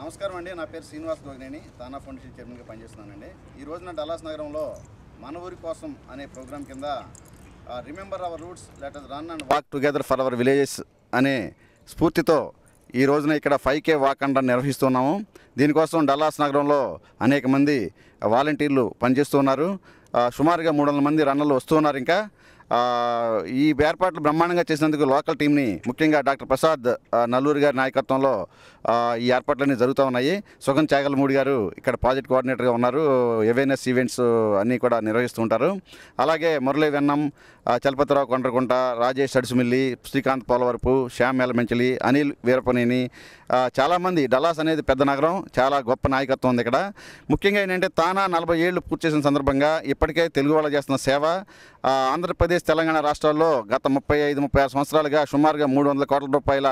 నమస్కారం అండి నా పేరు శ్రీనివాస్ గోగినేని తానా ఫౌండేషన్ చైర్మన్గా పనిచేస్తున్నానండి ఈ రోజున డల్లాస్ నగరంలో మన ఊరి కోసం అనే ప్రోగ్రాం కింద remember our roots let us run and walk together for our villages అనే స్ఫూర్తితో ఈ రోజున ఇక్కడ ఫైవ్ కే వాక్ అండ్ నిర్వహిస్తున్నాము దీనికోసం డల్లాస్ నగరంలో అనేక మంది వాలంటీర్లు పనిచేస్తున్నారు సుమారుగా మూడు వందల మంది రన్నర్లు వస్తున్నారు ఇంకా ఈ ఏర్పాట్లు బ్రహ్మాండంగా చేసినందుకు లోకల్ టీంని ముఖ్యంగా డాక్టర్ ప్రసాద్ నల్లూరు గారి నాయకత్వంలో ఈ ఏర్పాట్లన్నీ జరుగుతూ ఉన్నాయి సుగం చాగలమూడి గారు ఇక్కడ ప్రాజెక్ట్ కోఆర్డినేటర్గా ఉన్నారు అవేర్నెస్ ఈవెంట్స్ అన్నీ కూడా నిర్వహిస్తూ ఉంటారు అలాగే మురళి వెన్నం చలపతిరావు కొండ్రకుంట రాజేష్ అడుసుమిల్లి శ్రీకాంత్ పోలవరపు శ్యామ్ ఎలమెంచలి అనిల్ వీరపనేని చాలామంది డల్లాస్ అనేది పెద్ద నగరం చాలా గొప్ప నాయకత్వం ఉంది ఇక్కడ ముఖ్యంగా ఏంటంటే తానా నలభై ఏళ్ళు పూర్తి చేసిన సందర్భంగా ఇప్పటికే తెలుగు వాళ్ళు చేస్తున్న సేవ ఆంధ్రప్రదేశ్ ఆంధ్రప్రదేశ్ తెలంగాణ రాష్ట్రాల్లో గత ముప్పై ఐదు ముప్పై ఆరు సంవత్సరాలుగా సుమారుగా మూడు వందల కోట్ల రూపాయల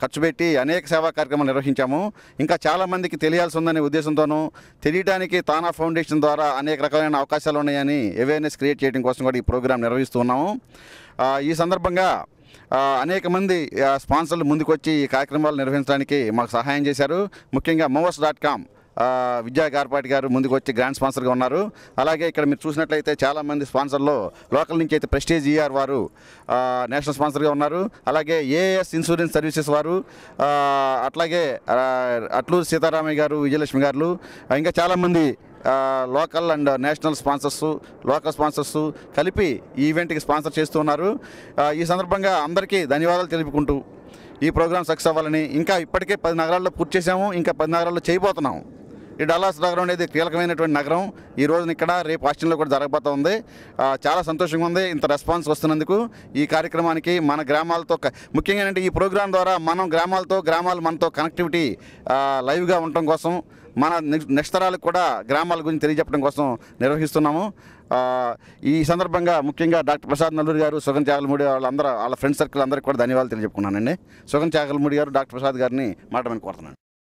ఖర్చు పెట్టి అనేక సేవా కార్యక్రమాలు నిర్వహించాము ఇంకా చాలామందికి తెలియాల్సి ఉందనే ఉద్దేశంతోనూ తెలియడానికి తానా ఫౌండేషన్ ద్వారా అనేక రకాలైన అవకాశాలు ఉన్నాయని అవేర్నెస్ క్రియేట్ చేయడం కోసం కూడా ఈ ప్రోగ్రాం నిర్వహిస్తూ ఈ సందర్భంగా అనేక మంది స్పాన్సర్లు ముందుకొచ్చి ఈ కార్యక్రమాలు నిర్వహించడానికి మాకు సహాయం చేశారు ముఖ్యంగా మోవస్ డాట్ కామ్ విద్యా గార్పాటి గారు ముందుకు వచ్చి గ్రాండ్ స్పాన్సర్గా ఉన్నారు అలాగే ఇక్కడ మీరు చూసినట్లయితే చాలామంది స్పాన్సర్లో లోకల్ నుంచి అయితే ప్రెస్టేజ్ ఈఆర్ వారు నేషనల్ స్పాన్సర్గా ఉన్నారు అలాగే ఏఎస్ ఇన్సూరెన్స్ సర్వీసెస్ వారు అట్లాగే అట్లూరు సీతారామయ్య గారు విజయలక్ష్మి గారు ఇంకా చాలామంది local and national sponsors local sponsors కలిపి ఈ ఈవెంట్కి స్పాన్సర్ చేస్తూ ఉన్నారు ఈ సందర్భంగా అందరికీ ధన్యవాదాలు తెలుపుకుంటూ ఈ ప్రోగ్రాం సక్సెస్ అవ్వాలని ఇంకా ఇప్పటికే పది నగరాల్లో పూర్తి చేసాము ఇంకా పది నగరాల్లో చేయబోతున్నాము ఈ డల్లాస్ నగరం అనేది కీలకమైనటువంటి నగరం ఈ రోజున ఇక్కడ రేపు ఆస్టిన్లో కూడా జరగబోతా ఉంది చాలా సంతోషంగా ఉంది ఇంత రెస్పాన్స్ వస్తున్నందుకు ఈ కార్యక్రమానికి మన గ్రామాలతో ముఖ్యంగా ఏంటంటే ఈ ప్రోగ్రాం ద్వారా మనం గ్రామాలతో గ్రామాలు మనతో కనెక్టివిటీ లైవ్గా ఉండటం కోసం మన నెక్స్ట్ తరాలకు కూడా గ్రామాల గురించి తెలియజెప్పడం కోసం నిర్వహిస్తున్నాము ఈ సందర్భంగా ముఖ్యంగా డాక్టర్ ప్రసాద్ నల్లూరి గారు సుగన్ చాగలమూడి వాళ్ళందరూ వాళ్ళ ఫ్రెండ్ సర్కిల్ అందరికీ కూడా ధన్యవాదాలు తెలియజెప్పుకున్నానండి సుగన్ చాగలమూడి గారు డాక్టర్ ప్రసాద్ గారిని మాట్లాడమని కోరుతున్నాను